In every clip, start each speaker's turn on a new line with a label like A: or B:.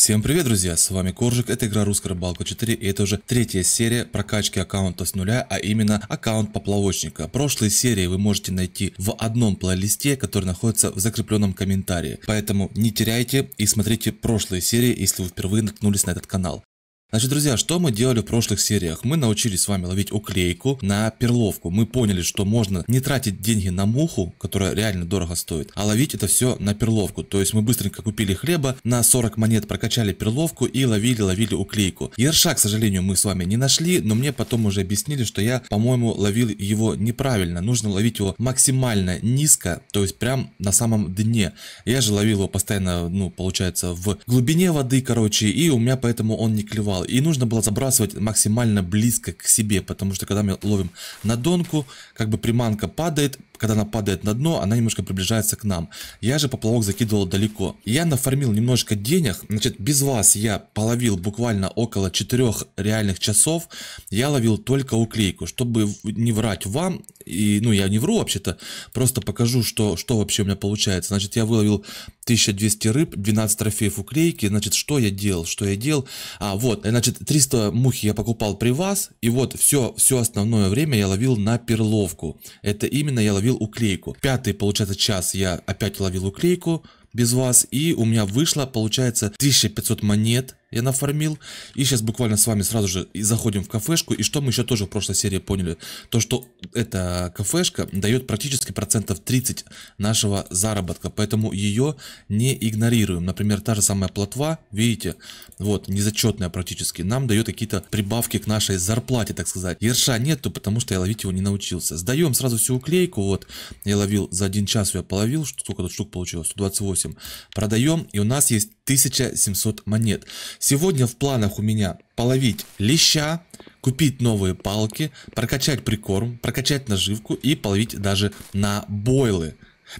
A: Всем привет, друзья! С вами Коржик, это игра Русская рыбалка 4 и это уже третья серия прокачки аккаунта с нуля, а именно аккаунт поплавочника. Прошлые серии вы можете найти в одном плейлисте, который находится в закрепленном комментарии. Поэтому не теряйте и смотрите прошлые серии, если вы впервые наткнулись на этот канал. Значит, друзья, что мы делали в прошлых сериях? Мы научились с вами ловить уклейку на перловку. Мы поняли, что можно не тратить деньги на муху, которая реально дорого стоит, а ловить это все на перловку. То есть мы быстренько купили хлеба, на 40 монет прокачали перловку и ловили-ловили уклейку. Ерша, к сожалению, мы с вами не нашли, но мне потом уже объяснили, что я, по-моему, ловил его неправильно. Нужно ловить его максимально низко, то есть прям на самом дне. Я же ловил его постоянно, ну, получается, в глубине воды, короче, и у меня поэтому он не клевал канал. И нужно было забрасывать максимально близко к себе, потому что когда мы ловим на донку, как бы приманка падает, когда она падает на дно, она немножко приближается к нам. Я же поплавок закидывал далеко. Я нафармил немножко денег, значит, без вас я половил буквально около 4 реальных часов. Я ловил только уклейку, чтобы не врать вам, и, ну, я не вру вообще-то, просто покажу, что, что вообще у меня получается. Значит, я выловил 1200 рыб, 12 трофеев уклейки, значит, что я делал, что я делал, а, вот, э, значит, 300 мухи я покупал при вас, и вот все, все основное время я ловил на перловку. Это именно я ловил ловил уклейку. Пятый, получается, час я опять ловил уклейку без вас, и у меня вышло, получается, 1500 монет я нафармил. И сейчас буквально с вами сразу же и заходим в кафешку. И что мы еще тоже в прошлой серии поняли, то что эта кафешка дает практически процентов 30 нашего заработка. Поэтому ее не игнорируем. Например, та же самая платва, видите, вот, незачетная практически, нам дает какие-то прибавки к нашей зарплате, так сказать. Ерша нету, потому что я ловить его не научился. Сдаем сразу всю уклейку, вот, я ловил за один час, я половил, сколько тут штук получилось, 128. Продаем, и у нас есть 1700 монет. Сегодня в планах у меня половить леща, купить новые палки, прокачать прикорм, прокачать наживку и половить даже на бойлы.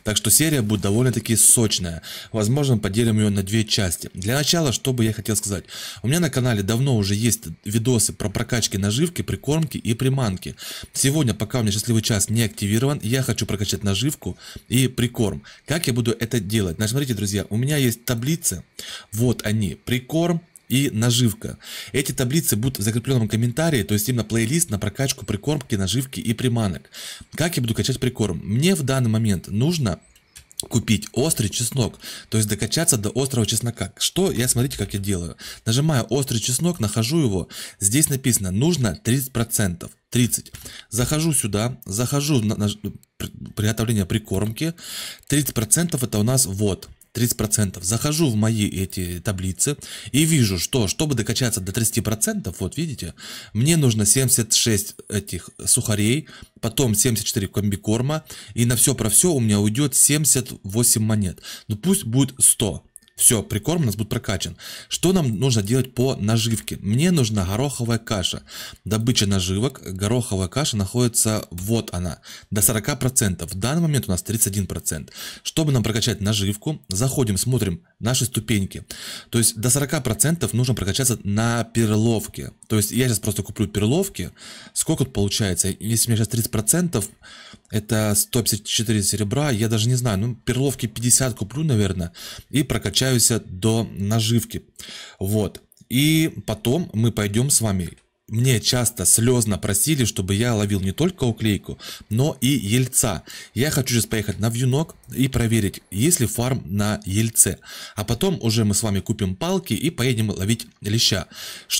A: Так что серия будет довольно-таки сочная. Возможно, поделим ее на две части. Для начала, что бы я хотел сказать. У меня на канале давно уже есть видосы про прокачки наживки, прикормки и приманки. Сегодня, пока у меня счастливый час не активирован, я хочу прокачать наживку и прикорм. Как я буду это делать? Значит, смотрите, друзья, у меня есть таблицы. Вот они. Прикорм, и наживка. Эти таблицы будут в закрепленном комментарии, то есть именно плейлист на прокачку прикормки, наживки и приманок. Как я буду качать прикорм? Мне в данный момент нужно купить острый чеснок, то есть докачаться до острого чеснока. Что я, смотрите, как я делаю. Нажимаю острый чеснок, нахожу его. Здесь написано, нужно 30%. 30. Захожу сюда, захожу на, на приготовление прикормки. 30% это у нас вот. 30%. Захожу в мои эти таблицы и вижу, что чтобы докачаться до 30%, вот видите, мне нужно 76 этих сухарей, потом 74 комбикорма, и на все про все у меня уйдет 78 монет. Ну пусть будет 100. Все, прикорм у нас будет прокачан. Что нам нужно делать по наживке? Мне нужна гороховая каша. Добыча наживок, гороховая каша находится, вот она, до 40%. В данный момент у нас 31%. Чтобы нам прокачать наживку, заходим, смотрим наши ступеньки. То есть до 40% нужно прокачаться на перловке. То есть я сейчас просто куплю перловки. Сколько тут получается? Если у меня сейчас 30%, это 154 серебра, я даже не знаю. Ну, перловки 50 куплю, наверное, и прокачаюсь до наживки. Вот. И потом мы пойдем с вами мне часто слезно просили, чтобы я ловил не только уклейку, но и ельца. Я хочу сейчас поехать на вьюнок и проверить, есть ли фарм на ельце. А потом уже мы с вами купим палки и поедем ловить леща.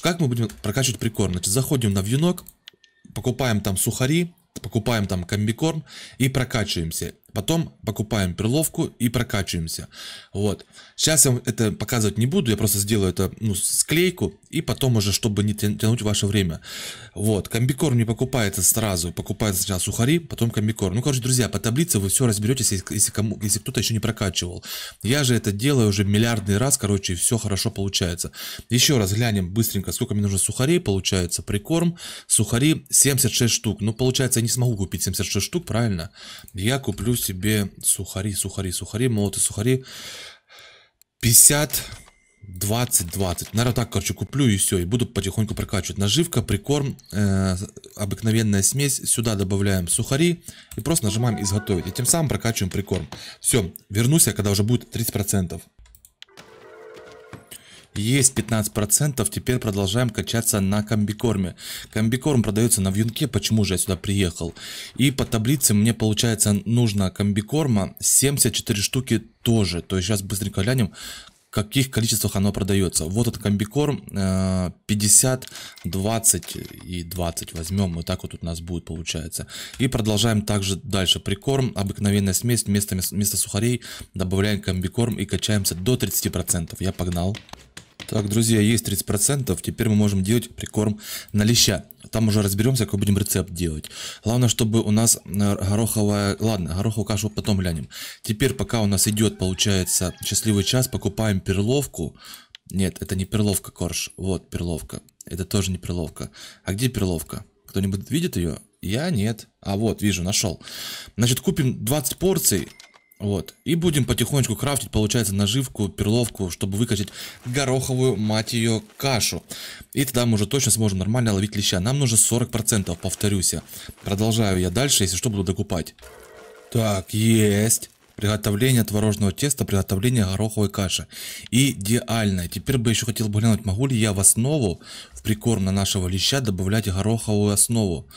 A: Как мы будем прокачивать прикорм? Значит, заходим на вьюнок, покупаем там сухари, покупаем там комбикорм и прокачиваемся. Потом покупаем перловку и прокачиваемся. Вот. Сейчас я вам это показывать не буду, я просто сделаю это, ну, склейку, и потом уже, чтобы не тянуть ваше время. Вот. Комбикорм не покупается сразу, покупается сначала сухари, потом комбикорм. Ну, короче, друзья, по таблице вы все разберетесь, если, если, кому, если кто-то еще не прокачивал. Я же это делаю уже миллиардный раз, короче, и все хорошо получается. Еще раз глянем быстренько, сколько мне нужно сухарей, получается, прикорм, сухари 76 штук. Ну, получается, я не смогу купить 76 штук, правильно? Я куплю себе сухари, сухари, сухари, молотые сухари. 50, 20, 20. Наверное, так, короче, куплю и все, и буду потихоньку прокачивать. Наживка, прикорм, э, обыкновенная смесь. Сюда добавляем сухари и просто нажимаем изготовить. И тем самым прокачиваем прикорм. Все, вернусь я, когда уже будет 30%. Есть 15%, теперь продолжаем качаться на комбикорме. Комбикорм продается на вьюнке, почему же я сюда приехал. И по таблице мне получается нужно комбикорма 74 штуки тоже. То есть сейчас быстренько глянем, в каких количествах оно продается. Вот этот комбикорм 50, э, 20 и 20 возьмем. Вот так вот у нас будет получается. И продолжаем также дальше. Прикорм, обыкновенная смесь, вместо, вместо сухарей добавляем комбикорм и качаемся до 30%. Я погнал. Так, друзья, есть 30%, теперь мы можем делать прикорм на леща. Там уже разберемся, как будем рецепт делать. Главное, чтобы у нас э, гороховая... Ладно, гороховую кашу потом глянем. Теперь, пока у нас идет, получается, счастливый час, покупаем перловку. Нет, это не перловка, корж. Вот, перловка. Это тоже не перловка. А где перловка? Кто-нибудь видит ее? Я нет. А вот, вижу, нашел. Значит, купим 20 порций вот. И будем потихонечку крафтить, получается, наживку, перловку, чтобы выкачать гороховую, мать ее, кашу. И тогда мы уже точно сможем нормально ловить леща. Нам нужно 40%, повторюсь. Продолжаю я дальше, если что, буду докупать. Так, есть. Приготовление творожного теста, приготовление гороховой каши. Идеально. Теперь бы еще хотел бы глянуть, могу ли я в основу, в прикорм на нашего леща добавлять гороховую основу.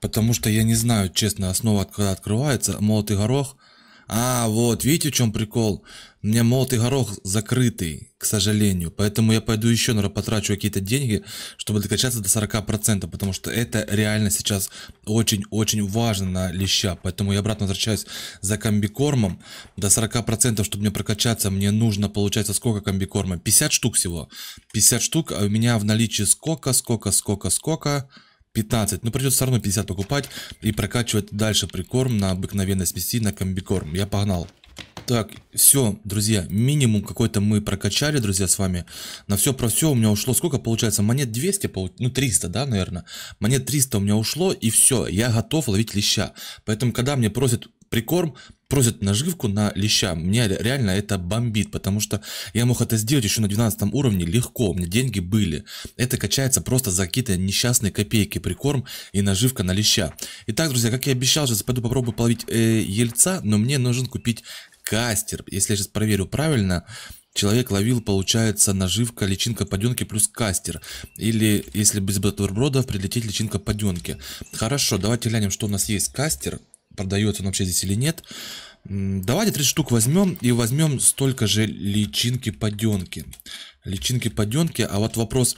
A: Потому что я не знаю, честно, основа когда открывается, молотый горох – а, вот, видите, в чем прикол? У меня молотый горох закрытый, к сожалению. Поэтому я пойду еще, наверное, потрачу какие-то деньги, чтобы докачаться до 40%, потому что это реально сейчас очень-очень важно на леща. Поэтому я обратно возвращаюсь за комбикормом. До 40%, чтобы мне прокачаться, мне нужно, получается, сколько комбикорма? 50 штук всего. 50 штук, а у меня в наличии сколько, сколько, сколько, сколько... 15. но придется все равно 50 покупать и прокачивать дальше прикорм на обыкновенной смеси, на комбикорм. Я погнал. Так, все, друзья, минимум какой-то мы прокачали, друзья, с вами. На все про все у меня ушло сколько получается? Монет 200, ну 300, да, наверное. Монет 300 у меня ушло, и все, я готов ловить леща. Поэтому, когда мне просят прикорм, просят наживку на леща, меня реально это бомбит, потому что я мог это сделать еще на 12 уровне легко, у меня деньги были. Это качается просто за какие-то несчастные копейки, прикорм и наживка на леща. Итак, друзья, как я обещал, сейчас пойду попробую половить э, ельца, но мне нужен купить кастер. Если я сейчас проверю правильно, Человек ловил, получается, наживка, личинка паденки плюс кастер. Или, если без бутербродов, прилететь личинка паденки. Хорошо, давайте глянем, что у нас есть. Кастер продается он вообще здесь или нет. Давайте 30 штук возьмем и возьмем столько же личинки-паденки. Личинки-паденки, а вот вопрос,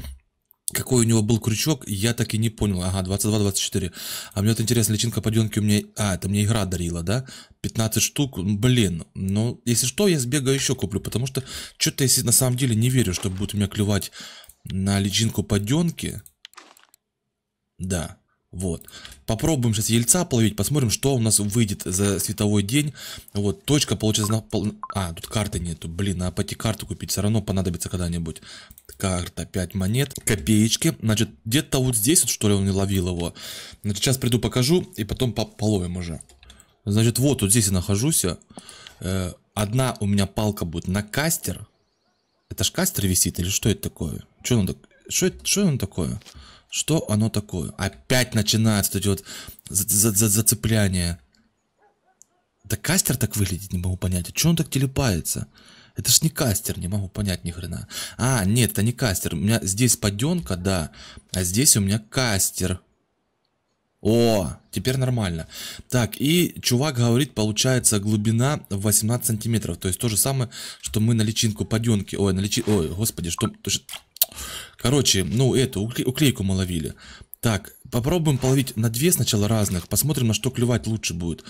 A: какой у него был крючок, я так и не понял. Ага, 22-24. А мне вот интересно, личинка паденки у меня... А, это мне игра дарила, да? 15 штук, блин. Ну, если что, я сбегаю еще куплю, потому что что-то я на самом деле не верю, что будет у меня клевать на личинку паденки. Да. Вот. Попробуем сейчас яйца половить, посмотрим, что у нас выйдет за световой день. Вот, точка получится... На пол... А, тут карты нету, блин, надо пойти карту купить, все равно понадобится когда-нибудь. Карта, 5 монет, копеечки. Значит, где-то вот здесь, вот, что ли, он не ловил его. Значит, сейчас приду покажу, и потом по половим уже. Значит, вот, вот здесь я нахожусь. Э, одна у меня палка будет на кастер. Это ж кастер висит или что это такое? Что он, так... что это... что он такое? Что оно такое? Опять начинается вот за -за за зацепляние. Да кастер так выглядит, не могу понять. А что он так телепается? Это ж не кастер, не могу понять ни хрена. А, нет, это не кастер. У меня здесь поденка, да. А здесь у меня кастер. О, теперь нормально. Так, и чувак говорит, получается глубина 18 сантиметров. То есть то же самое, что мы на личинку поденки. Ой, на личинку... Ой, господи, что... Короче, ну эту уклейку мы ловили. Так, попробуем половить на две сначала разных, посмотрим, на что клевать лучше будет.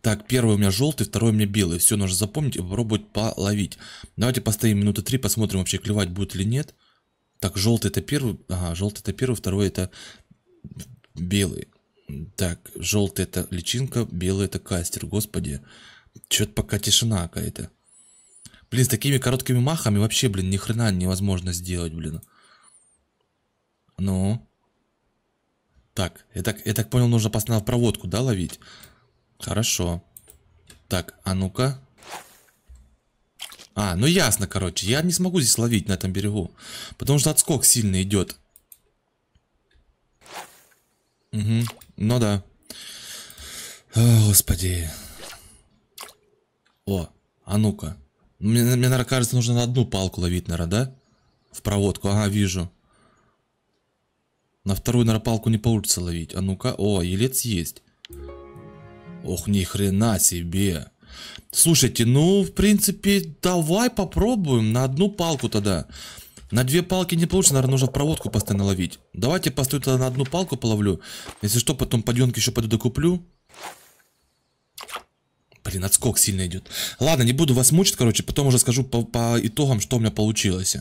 A: Так, первый у меня желтый, второй у меня белый. Все нужно запомнить и попробовать половить. Давайте постоим минуты три, посмотрим вообще клевать будет или нет. Так, желтый это первый, ага, желтый это первый, второй это белый. Так, желтый это личинка, белый это кастер, господи. Чё-то пока тишина какая-то. Блин, с такими короткими махами вообще, блин, ни хрена невозможно сделать, блин. Ну. Так, я так, я так понял, нужно постоянно проводку, да, ловить? Хорошо. Так, а ну-ка. А, ну ясно, короче. Я не смогу здесь ловить на этом берегу. Потому что отскок сильно идет. Угу, ну да. О, господи. О, а ну-ка. Мне, мне, наверное, кажется, нужно на одну палку ловить, наверное, да? В проводку. Ага, вижу. На вторую, наверное, палку не получится ловить. А ну-ка. О, елец есть. Ох, ни хрена себе. Слушайте, ну, в принципе, давай попробуем на одну палку тогда. На две палки не получится, наверное, нужно в проводку постоянно ловить. Давайте постою тогда на одну палку половлю. Если что, потом подъемки еще пойду докуплю. Блин, отскок сильно идет. Ладно, не буду вас мучить, короче, потом уже скажу по, по итогам, что у меня получилось.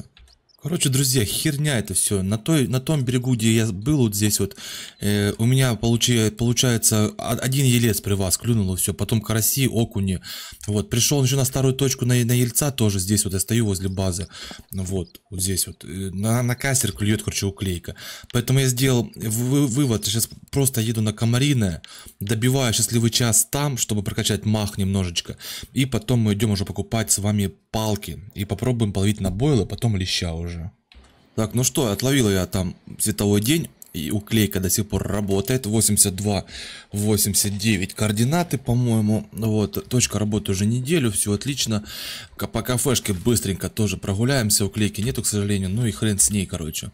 A: Короче, друзья, херня это все. На, той, на том берегу, где я был, вот здесь вот, э, у меня получи, получается один елец при вас клюнул, и все. Потом караси, окуни. Вот, пришел еще на старую точку на, на ельца тоже здесь вот, я стою возле базы. Вот, вот здесь вот. Э, на, на кассер клюет, короче, уклейка. Поэтому я сделал вы, вывод, сейчас просто еду на комариное, добиваю счастливый час там, чтобы прокачать мах немножечко. И потом мы идем уже покупать с вами палки. И попробуем половить на бойлы, потом леща уже уже. Так, ну что, отловил я там световой день. И уклейка до сих пор работает. 82, 89 координаты, по-моему. Вот, точка работы уже неделю, все отлично. По кафешке быстренько тоже прогуляемся. Уклейки нету, к сожалению. Ну и хрен с ней, короче.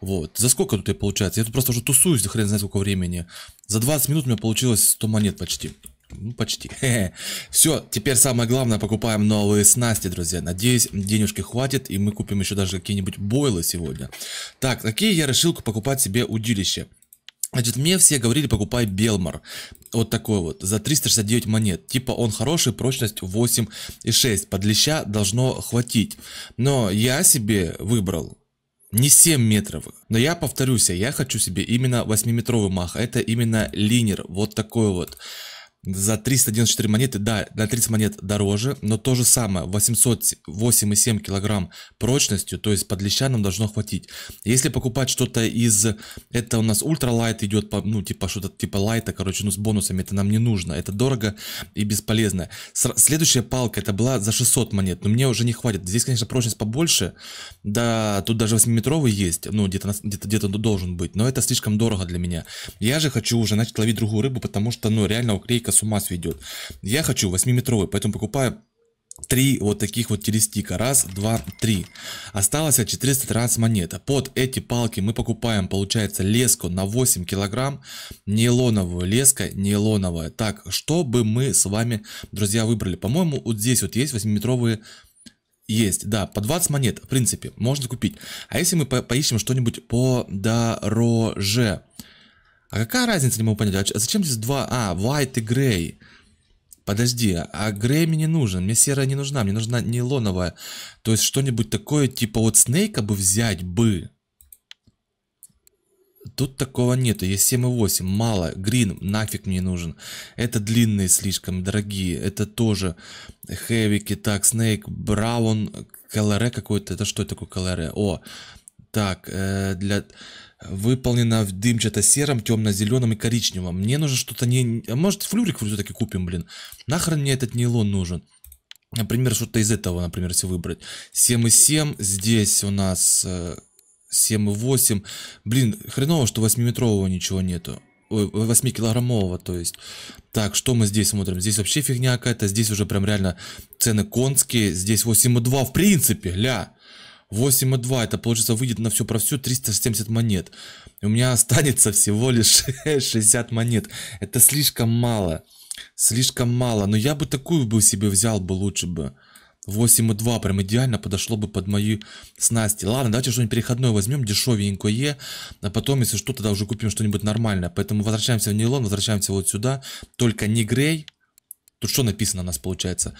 A: Вот. За сколько тут я получается? Я тут просто уже тусуюсь, хрен знает сколько времени. За 20 минут у меня получилось 100 монет почти. Ну, почти. Все, теперь самое главное, покупаем новые снасти, друзья. Надеюсь, денежки хватит, и мы купим еще даже какие-нибудь бойлы сегодня. Так, какие я решил покупать себе удилище? Значит, мне все говорили, покупай Белмар. Вот такой вот, за 369 монет. Типа он хороший, прочность 8,6. Под леща должно хватить. Но я себе выбрал не 7 метров. Но я повторюсь, я хочу себе именно 8-метровый мах. Это именно линер, вот такой вот за 394 монеты, да, на 30 монет дороже, но то же самое, 808,7 килограмм прочностью, то есть под леща нам должно хватить. Если покупать что-то из, это у нас ультралайт идет, по, ну, типа что-то типа лайта, короче, ну, с бонусами, это нам не нужно, это дорого и бесполезно. С, следующая палка, это была за 600 монет, но мне уже не хватит. Здесь, конечно, прочность побольше, да, тут даже 8-метровый есть, ну, где-то где, -то, где должен быть, но это слишком дорого для меня. Я же хочу уже начать ловить другую рыбу, потому что, ну, реально укрейка с ума сведет. Я хочу 8-метровый, поэтому покупаю Три вот таких вот телестика. Раз, два, три. Осталось раз монета. Под эти палки мы покупаем, получается, леску на 8 килограмм. Нейлоновую леска, нейлоновая. Так, что бы мы с вами, друзья, выбрали? По-моему, вот здесь вот есть 8-метровые... Есть, да, по 20 монет, в принципе, можно купить. А если мы по поищем что-нибудь подороже? А какая разница, не могу понять, а зачем здесь два... А, white и grey. Подожди, а грей мне не нужен, мне серая не нужна, мне нужна нейлоновая. То есть что-нибудь такое, типа вот Снейка бы взять бы. Тут такого нету, есть 7,8, мало, грин нафиг мне нужен. Это длинные слишком, дорогие, это тоже хэвики, так, Снейк, Браун, КЛР какой-то, это что такое КЛР? О, так, э, для выполнена в дымчато-сером, темно-зеленом и коричневом. Мне нужно что-то не... А может, флюрик все-таки купим, блин? Нахрен мне этот нейлон нужен? Например, что-то из этого, например, если выбрать. 7,7. Здесь у нас 7,8. Э, блин, хреново, что 8-метрового ничего нету. 8-килограммового, э, то есть. Так, что мы здесь смотрим? Здесь вообще фигня какая-то. Здесь уже прям реально цены конские. Здесь 8,2 в принципе, ля. 8,2, это получится выйдет на все про все 370 монет. у меня останется всего лишь 60 монет. Это слишком мало. Слишком мало. Но я бы такую бы себе взял бы лучше бы. 8,2 прям идеально подошло бы под мои снасти. Ладно, давайте что-нибудь переходное возьмем, дешевенькое, а потом, если что, тогда уже купим что-нибудь нормальное. Поэтому возвращаемся в нейлон, возвращаемся вот сюда, только не грей. Тут что написано у нас получается?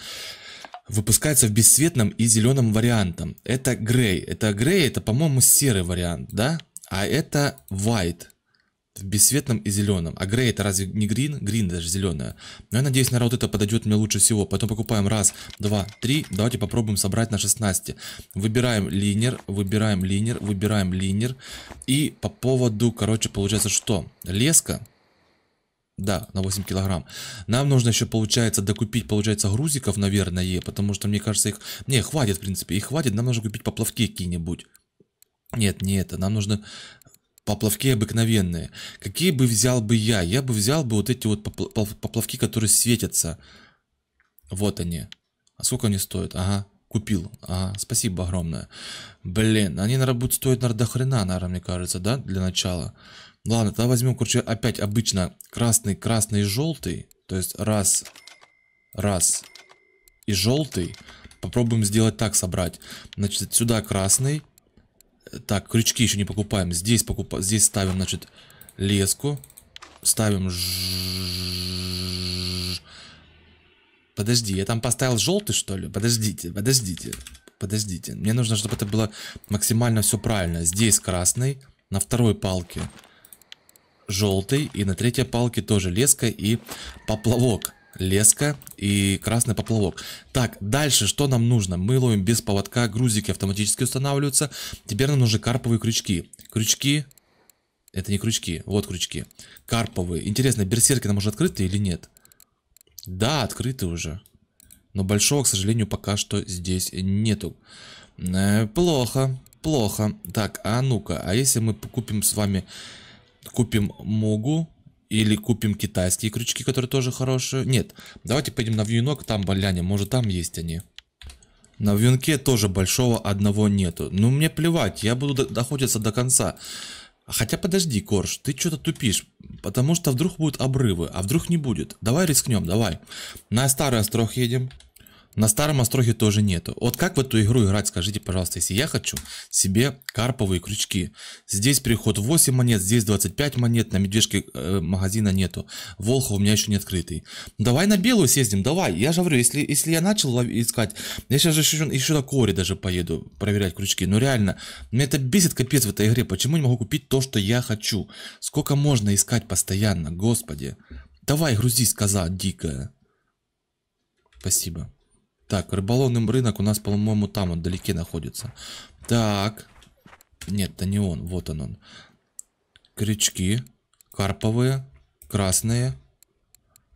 A: выпускается в бесцветном и зеленом вариантом. Это грей. Это грей, это, по-моему, серый вариант, да? А это white в бесцветном и зеленом. А грей это разве не грин? Грин даже зеленая. Но я надеюсь, наверное, вот это подойдет мне лучше всего. Потом покупаем раз, два, три. Давайте попробуем собрать на 16. Выбираем линер, выбираем линер, выбираем линер. И по поводу, короче, получается что? Леска. Да, на 8 килограмм. Нам нужно еще, получается, докупить, получается, грузиков, наверное, потому что, мне кажется, их... Не, хватит, в принципе, их хватит. Нам нужно купить поплавки какие-нибудь. Нет, не это. Нам нужно поплавки обыкновенные. Какие бы взял бы я? Я бы взял бы вот эти вот поплавки, которые светятся. Вот они. А сколько они стоят? Ага, купил. Ага, спасибо огромное. Блин, они, наверное, будут стоить, наверное, до хрена, наверное, мне кажется, да, для начала. Ладно, тогда возьмем, короче, опять обычно красный, красный и желтый. То есть раз, раз и желтый. Попробуем сделать так, собрать. Значит, сюда красный. Так, крючки еще не покупаем. Здесь, покуп... Здесь ставим, значит, леску. Ставим... Подожди, я там поставил желтый, что ли? Подождите, подождите, подождите. Мне нужно, чтобы это было максимально все правильно. Здесь красный, на второй палке желтый. И на третьей палке тоже леска и поплавок. Леска и красный поплавок. Так, дальше что нам нужно? Мы ловим без поводка, грузики автоматически устанавливаются. Теперь нам нужны карповые крючки. Крючки, это не крючки, вот крючки. Карповые. Интересно, берсерки нам уже открыты или нет? Да, открыты уже. Но большого, к сожалению, пока что здесь нету. Э, плохо, плохо. Так, а ну-ка, а если мы покупим с вами купим Мугу или купим китайские крючки, которые тоже хорошие. Нет, давайте пойдем на вьюнок, там глянем, может там есть они. На вьюнке тоже большого одного нету. Ну мне плевать, я буду доходиться до конца. Хотя подожди, Корж, ты что-то тупишь, потому что вдруг будут обрывы, а вдруг не будет. Давай рискнем, давай. На старый острог едем. На старом остроге тоже нету. Вот как в эту игру играть, скажите, пожалуйста, если я хочу себе карповые крючки. Здесь переход 8 монет, здесь 25 монет, на медвежке э, магазина нету. Волха у меня еще не открытый. Давай на белую съездим, давай. Я же говорю, если, если я начал искать, я сейчас же еще, еще на коре даже поеду проверять крючки. Но ну, реально, мне это бесит капец в этой игре. Почему не могу купить то, что я хочу? Сколько можно искать постоянно, господи. Давай, грузись, коза дикая. Спасибо. Так, рыболовный рынок у нас, по-моему, там он вдалеке находится. Так. Нет, да не он. Вот он он. Крючки. Карповые. Красные.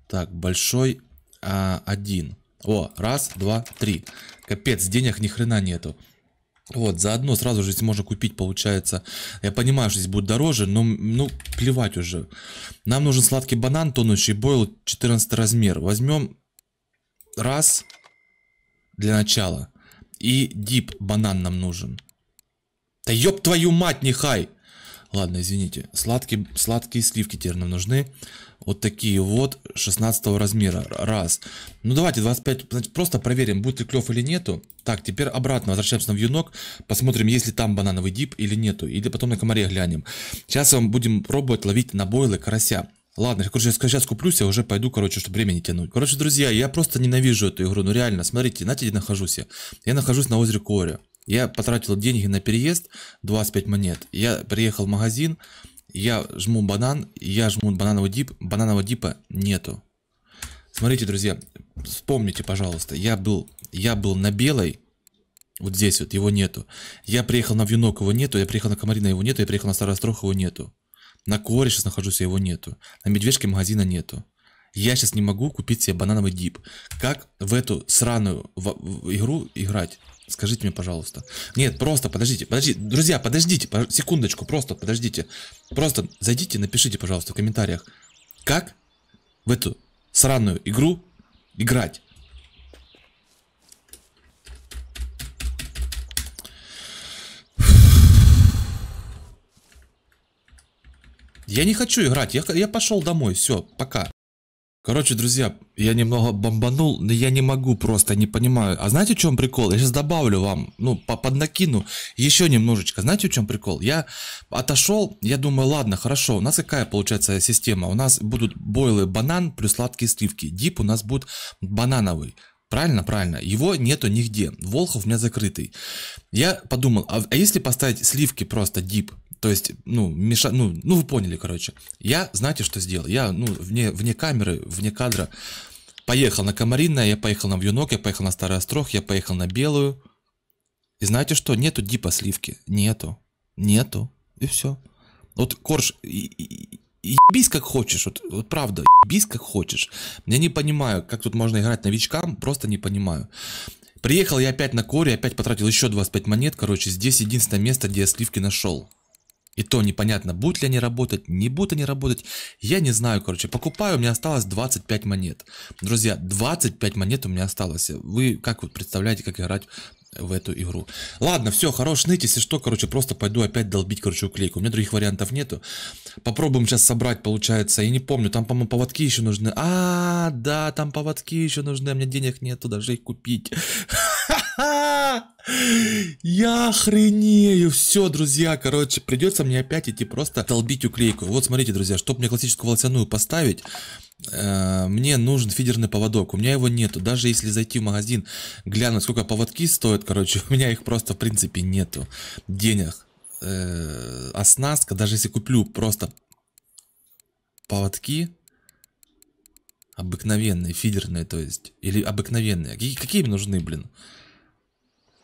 A: Так, большой. А, один. О, раз, два, три. Капец, денег ни хрена нету. Вот, заодно сразу же здесь можно купить, получается. Я понимаю, что здесь будет дороже, но, ну, плевать уже. Нам нужен сладкий банан тонущий, бойл 14 размер. Возьмем раз, для начала. И дип банан нам нужен. Да ёб твою мать, нехай! Ладно, извините. Сладкие, сладкие сливки теперь нам нужны. Вот такие вот, 16 размера. Раз. Ну давайте 25, просто проверим, будет ли клев или нету. Так, теперь обратно возвращаемся на юнок. Посмотрим, есть ли там банановый дип или нету. Или потом на комаре глянем. Сейчас мы будем пробовать ловить на бойлы карася. Ладно, короче, сейчас куплюсь, я уже пойду, короче, чтобы время не тянуть. Короче, друзья, я просто ненавижу эту игру, ну реально, смотрите, знаете, где нахожусь я? Я нахожусь на озере Коре. Я потратил деньги на переезд, 25 монет. Я приехал в магазин, я жму банан, я жму банановый дип, бананового дипа нету. Смотрите, друзья, вспомните, пожалуйста, я был, я был на белой, вот здесь вот, его нету. Я приехал на Вьюнок, его нету, я приехал на Комарина, его нету, я приехал на Старострох, его нету. На коре сейчас нахожусь, а его нету. На медвежке магазина нету. Я сейчас не могу купить себе банановый дип. Как в эту сраную в, в игру играть? Скажите мне, пожалуйста. Нет, просто подождите, подождите, друзья, подождите, по секундочку, просто подождите. Просто зайдите, напишите, пожалуйста, в комментариях, как в эту сраную игру играть. Я не хочу играть, я, я пошел домой, все, пока. Короче, друзья, я немного бомбанул, но я не могу просто, не понимаю. А знаете, в чем прикол? Я сейчас добавлю вам, ну, по поднакину еще немножечко. Знаете, в чем прикол? Я отошел, я думаю, ладно, хорошо, у нас какая получается система? У нас будут бойлы банан плюс сладкие сливки. Дип у нас будет банановый. Правильно, правильно. Его нету нигде. Волхов у меня закрытый. Я подумал, а, а если поставить сливки просто дип? То есть, ну, меша... ну, ну, вы поняли, короче. Я, знаете, что сделал? Я, ну, вне, вне камеры, вне кадра поехал на Комаринное, я поехал на Вьюнок, я поехал на Старый Острог, я поехал на Белую. И знаете что? Нету дипа сливки. Нету. Нету. И все. Вот Корж, ебись как хочешь, вот, вот правда, ебись как хочешь. Я не понимаю, как тут можно играть новичкам, просто не понимаю. Приехал я опять на коре, опять потратил еще 25 монет, короче, здесь единственное место, где я сливки нашел. И то непонятно, будут ли они работать, не будут они работать. Я не знаю, короче. Покупаю, у меня осталось 25 монет. Друзья, 25 монет у меня осталось. Вы как вот представляете, как играть в эту игру. Ладно, все, хорош ныть, если что, короче, просто пойду опять долбить, короче, уклейку. У меня других вариантов нету. Попробуем сейчас собрать, получается, я не помню, там, по-моему, поводки еще нужны. А, да, там поводки еще нужны, а мне денег нету даже их купить. Я охренею. Все, друзья, короче, придется мне опять идти просто долбить уклейку. Вот смотрите, друзья, чтобы мне классическую волосяную поставить, э, мне нужен фидерный поводок. У меня его нету. Даже если зайти в магазин, глянуть, сколько поводки стоят, короче, у меня их просто, в принципе, нету. Денег. Э, оснастка, даже если куплю просто поводки, обыкновенные, фидерные, то есть, или обыкновенные. Какие, мне нужны, блин?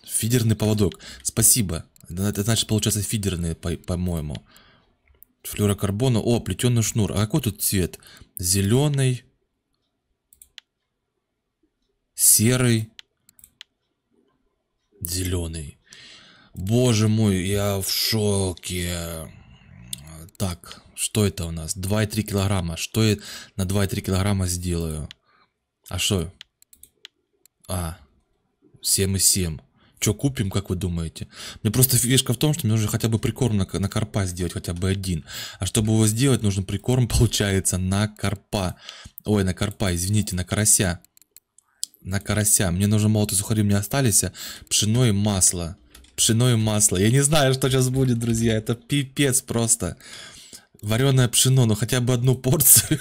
A: Фидерный поводок. Спасибо. Это значит, получается, фидерный, по-моему. По Флюрокарбона. О, плетеный шнур. А какой тут цвет? Зеленый. Серый. Зеленый. Боже мой, я в шоке. Так, что это у нас? 2,3 килограмма. Что я на 2,3 килограмма сделаю? А что? А, 7,7. Что купим, как вы думаете? Мне просто фишка в том, что мне нужно хотя бы прикорм на, на карпа сделать, хотя бы один. А чтобы его сделать, нужен прикорм, получается, на карпа. Ой, на карпа, извините, на карася. На карася. Мне нужно молотые сухари, мне остались пшено и масло. Пшено и масло. Я не знаю, что сейчас будет, друзья. Это пипец просто. Вареное пшено, ну хотя бы одну порцию.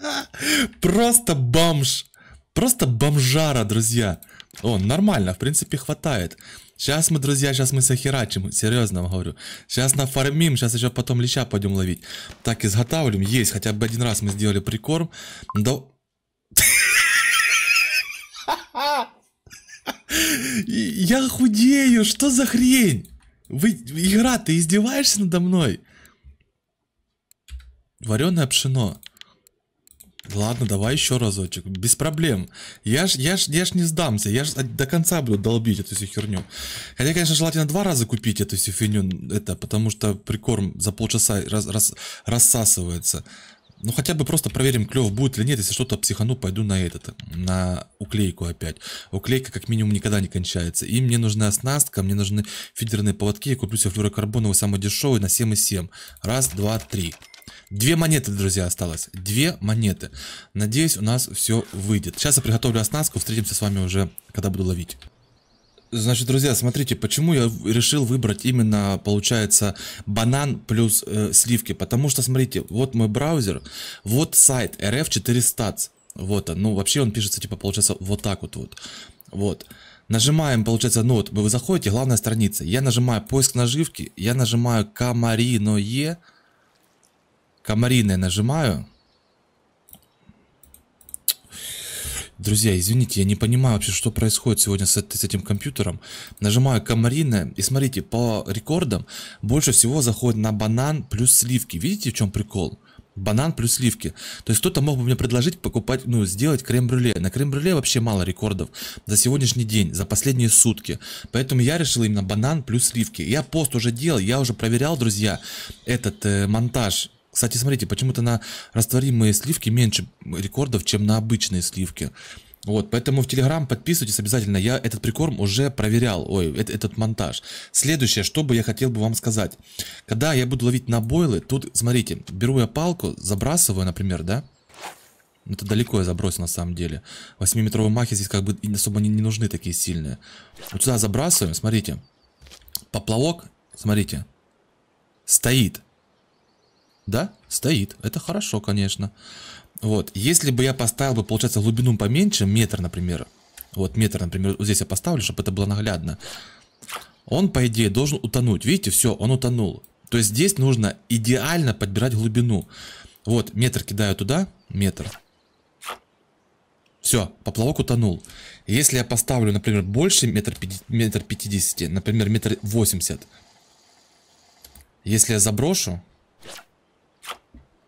A: Просто бомж. Просто бомжара, друзья. О, нормально, в принципе, хватает. Сейчас мы, друзья, сейчас мы сохерачим, серьезно вам говорю. Сейчас нафармим, сейчас еще потом леща пойдем ловить. Так, изготавливаем, есть, хотя бы один раз мы сделали прикорм. Да... Я худею, что за хрень? Вы, игра, ты издеваешься надо мной? Вареное пшено. Ладно, давай еще разочек, без проблем. Я ж, я ж, я ж не сдамся, я ж до конца буду долбить эту всю херню. Хотя, конечно, желательно два раза купить эту всю фигню, это, потому что прикорм за полчаса раз, раз, рассасывается. Ну, хотя бы просто проверим, клев будет или нет. Если что-то психану, пойду на этот, на уклейку опять. Уклейка как минимум никогда не кончается. И мне нужна оснастка, мне нужны фидерные поводки. Я куплю себе флюрокарбоновый самый дешевый на 7,7. Раз, два, три. Две монеты, друзья, осталось. Две монеты. Надеюсь, у нас все выйдет. Сейчас я приготовлю оснастку, встретимся с вами уже, когда буду ловить. Значит, друзья, смотрите, почему я решил выбрать именно, получается, банан плюс э, сливки. Потому что, смотрите, вот мой браузер, вот сайт rf4stats. Вот он, ну вообще он пишется, типа, получается, вот так вот вот. Вот. Нажимаем, получается, ну вот вы заходите, главная страница. Я нажимаю поиск наживки, я нажимаю комариное, комариной нажимаю. Друзья, извините, я не понимаю вообще, что происходит сегодня с, с этим компьютером. Нажимаю комариное, и смотрите, по рекордам больше всего заходит на банан плюс сливки. Видите, в чем прикол? Банан плюс сливки. То есть кто-то мог бы мне предложить покупать, ну, сделать крем-брюле. На крем-брюле вообще мало рекордов за сегодняшний день, за последние сутки. Поэтому я решил именно банан плюс сливки. Я пост уже делал, я уже проверял, друзья, этот э, монтаж кстати, смотрите, почему-то на растворимые сливки меньше рекордов, чем на обычные сливки. Вот, поэтому в Телеграм подписывайтесь обязательно. Я этот прикорм уже проверял, ой, этот, этот монтаж. Следующее, что бы я хотел бы вам сказать. Когда я буду ловить на бойлы, тут, смотрите, беру я палку, забрасываю, например, да? Ну, это далеко я забросил на самом деле. 8-метровые махи здесь как бы особо не, не нужны такие сильные. Вот сюда забрасываем, смотрите. Поплавок, смотрите, стоит. Да, стоит. Это хорошо, конечно. Вот. Если бы я поставил бы, получается, глубину поменьше, метр, например. Вот метр, например, вот здесь я поставлю, чтобы это было наглядно. Он, по идее, должен утонуть. Видите, все, он утонул. То есть здесь нужно идеально подбирать глубину. Вот, метр кидаю туда, метр. Все, поплавок утонул. Если я поставлю, например, больше метр, метр например, метр восемьдесят, Если я заброшу,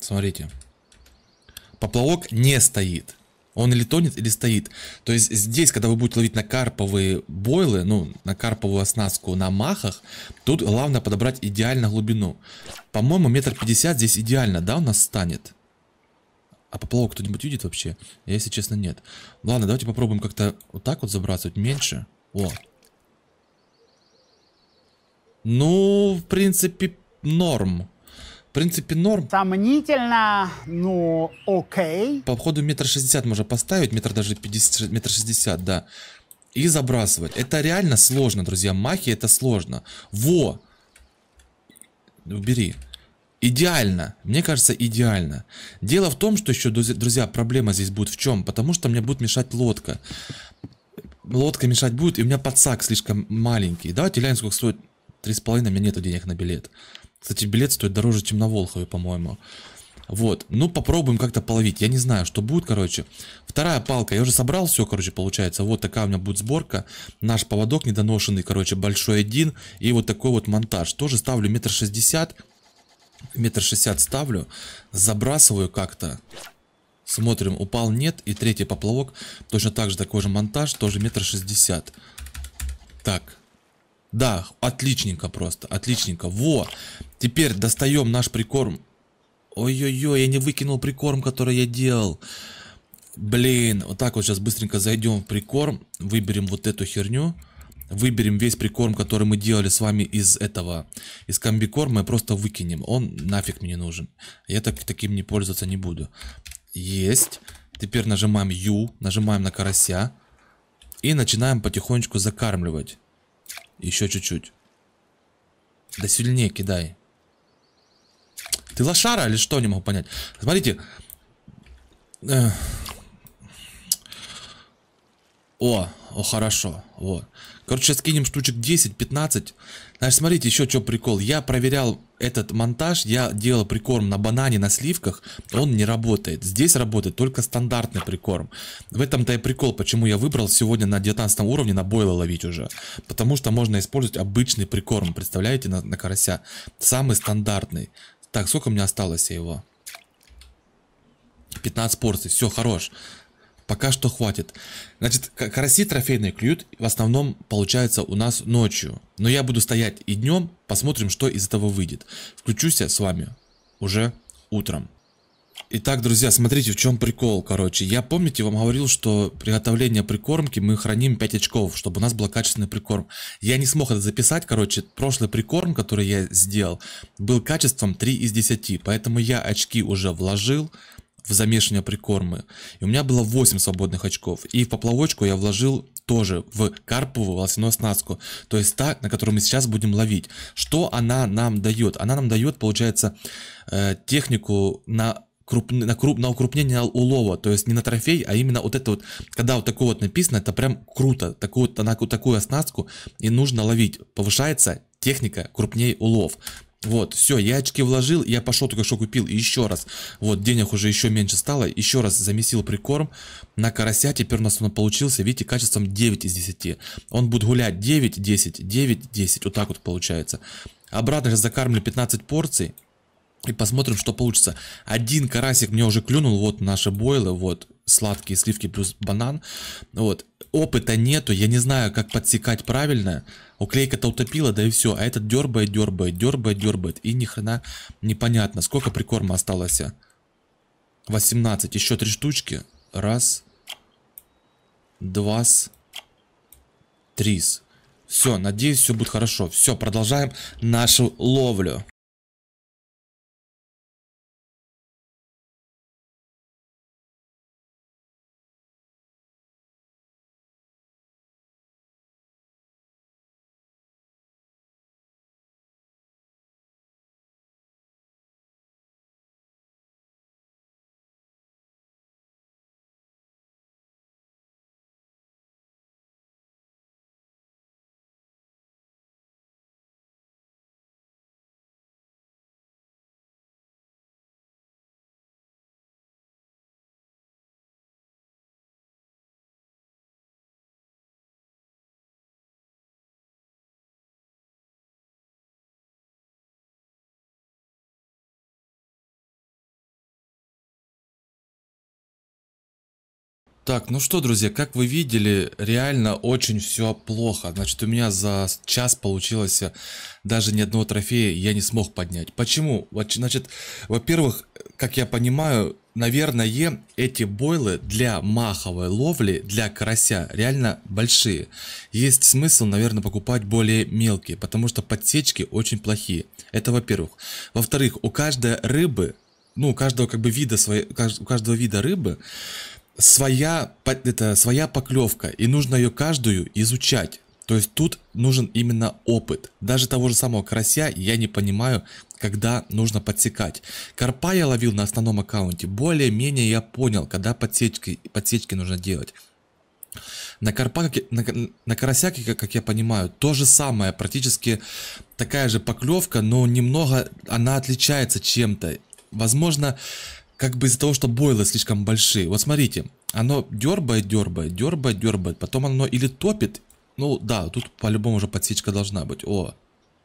A: Смотрите. Поплавок не стоит. Он или тонет, или стоит. То есть здесь, когда вы будете ловить на карповые бойлы, ну, на карповую оснастку на махах, тут главное подобрать идеально глубину. По-моему, метр пятьдесят здесь идеально, да, у нас станет? А поплавок кто-нибудь видит вообще? если честно, нет. Ладно, давайте попробуем как-то вот так вот забрасывать, меньше. О. Ну, в принципе, норм принципе, норм. Сомнительно, но ну, окей. По ходу метр шестьдесят можно поставить, метр даже пятьдесят, метр шестьдесят, да. И забрасывать. Это реально сложно, друзья. Махи это сложно. Во! Убери. Идеально. Мне кажется, идеально. Дело в том, что еще, друзья, проблема здесь будет в чем? Потому что мне будет мешать лодка. Лодка мешать будет, и у меня подсак слишком маленький. Давайте глянем, сколько стоит 3,5. У меня нету денег на билет. Кстати, билет стоит дороже, чем на Волхове, по-моему. Вот, ну попробуем как-то половить Я не знаю, что будет, короче Вторая палка, я уже собрал все, короче, получается Вот такая у меня будет сборка Наш поводок недоношенный, короче, большой один И вот такой вот монтаж Тоже ставлю метр шестьдесят Метр шестьдесят ставлю Забрасываю как-то Смотрим, упал, нет И третий поплавок, точно так же такой же монтаж Тоже метр шестьдесят Так, да, отличненько просто, отличненько. Во, теперь достаем наш прикорм. Ой-ой-ой, я не выкинул прикорм, который я делал. Блин, вот так вот сейчас быстренько зайдем в прикорм, выберем вот эту херню. Выберем весь прикорм, который мы делали с вами из этого, из комбикорма, и просто выкинем. Он нафиг мне нужен. Я так, таким не пользоваться не буду. Есть. Теперь нажимаем U, нажимаем на карася. И начинаем потихонечку закармливать. Еще чуть-чуть. Да сильнее кидай. Ты лошара или что, не могу понять. Смотрите. О, о, хорошо. Вот. Короче, сейчас скинем штучек 10, 15. Значит, смотрите, еще что прикол. Я проверял этот монтаж, я делал прикорм на банане, на сливках, он не работает. Здесь работает только стандартный прикорм. В этом-то и прикол, почему я выбрал сегодня на 19 уровне на бойла ловить уже. Потому что можно использовать обычный прикорм, представляете, на, на карася. Самый стандартный. Так, сколько мне осталось его? 15 порций, все, хорош. Пока что хватит. Значит, караси трофейные клюют в основном получается у нас ночью. Но я буду стоять и днем, посмотрим, что из этого выйдет. Включусь я с вами уже утром. Итак, друзья, смотрите, в чем прикол, короче. Я, помните, вам говорил, что приготовление прикормки мы храним 5 очков, чтобы у нас был качественный прикорм. Я не смог это записать, короче, прошлый прикорм, который я сделал, был качеством 3 из 10, поэтому я очки уже вложил, в замешивание прикормы. И у меня было 8 свободных очков. И в поплавочку я вложил тоже в карповую волосяную оснастку. То есть та, на которую мы сейчас будем ловить. Что она нам дает? Она нам дает, получается, э, технику на круп, на, круп, на укрупнение улова, то есть не на трофей, а именно вот это вот, когда вот такое вот написано, это прям круто, такую, на такую оснастку и нужно ловить, повышается техника крупней улов. Вот, все, я очки вложил, я пошел только что купил, и еще раз. Вот, денег уже еще меньше стало, еще раз замесил прикорм на карася, теперь у нас он получился, видите, качеством 9 из 10. Он будет гулять 9, 10, 9, 10, вот так вот получается. Обратно же закармлю 15 порций, и посмотрим, что получится. Один карасик мне уже клюнул, вот наши бойлы, вот сладкие сливки плюс банан. Вот, опыта нету, я не знаю, как подсекать правильно. Уклейка-то утопила, да и все. А этот дербает, дербает, дербает, дербает И ни хрена непонятно, сколько прикорма осталось. 18, еще три штучки. Раз, два, три. Все, надеюсь, все будет хорошо. Все, продолжаем нашу ловлю. Так, ну что, друзья, как вы видели, реально очень все плохо. Значит, у меня за час получилось э, даже ни одного трофея я не смог поднять. Почему? Значит, во-первых, как я понимаю, наверное, эти бойлы для маховой ловли, для карася, реально большие. Есть смысл, наверное, покупать более мелкие, потому что подсечки очень плохие. Это во-первых. Во-вторых, у каждой рыбы, ну, у каждого как бы вида своей, у каждого вида рыбы своя, это, своя поклевка, и нужно ее каждую изучать. То есть тут нужен именно опыт. Даже того же самого карася я не понимаю, когда нужно подсекать. Карпа я ловил на основном аккаунте. Более-менее я понял, когда подсечки, подсечки нужно делать. На, карпа, на, на карасяке, как, как я понимаю, то же самое, практически такая же поклевка, но немного она отличается чем-то. Возможно, как бы из-за того, что бойлы слишком большие. Вот смотрите, оно дербает, дербает, дербает, дербает. Потом оно или топит. Ну да, тут по-любому уже подсечка должна быть. О,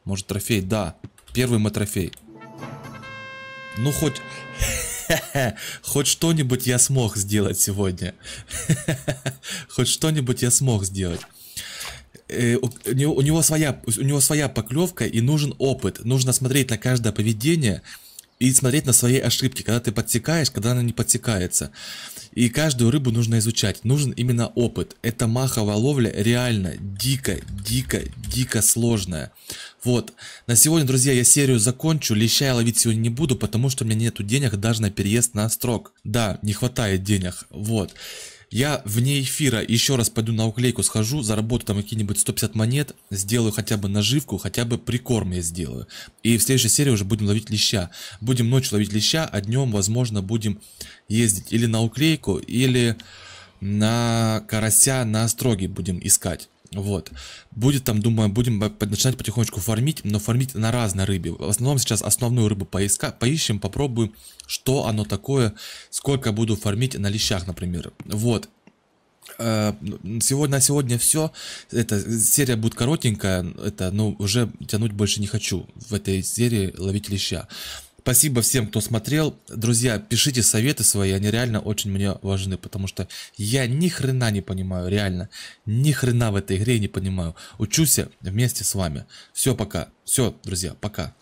A: может трофей, да. Первый мы трофей. Ну хоть... Хоть что-нибудь я смог сделать сегодня. Хоть что-нибудь я смог сделать. Э, у него, у него своя у него своя поклевка и нужен опыт нужно смотреть на каждое поведение и смотреть на свои ошибки, когда ты подсекаешь, когда она не подсекается, И каждую рыбу нужно изучать, нужен именно опыт. Эта маховая ловля реально дико, дико, дико сложная. Вот, на сегодня, друзья, я серию закончу, леща я ловить сегодня не буду, потому что у меня нету денег даже на переезд на строк. Да, не хватает денег, вот. Я вне эфира еще раз пойду на уклейку схожу, заработаю там какие-нибудь 150 монет, сделаю хотя бы наживку, хотя бы прикорм я сделаю. И в следующей серии уже будем ловить леща. Будем ночью ловить леща, а днем, возможно, будем ездить или на уклейку, или на карася на остроге будем искать. Вот. Будет там, думаю, будем начинать потихонечку фармить, но фармить на разной рыбе. В основном сейчас основную рыбу поиска, поищем, попробуем, что оно такое, сколько буду фармить на лещах, например. Вот. Э, сегодня на сегодня все. Эта серия будет коротенькая. Это, но уже тянуть больше не хочу в этой серии ловить леща. Спасибо всем, кто смотрел. Друзья, пишите советы свои, они реально очень мне важны, потому что я ни хрена не понимаю, реально. Ни хрена в этой игре не понимаю. Учусь вместе с вами. Все, пока. Все, друзья, пока.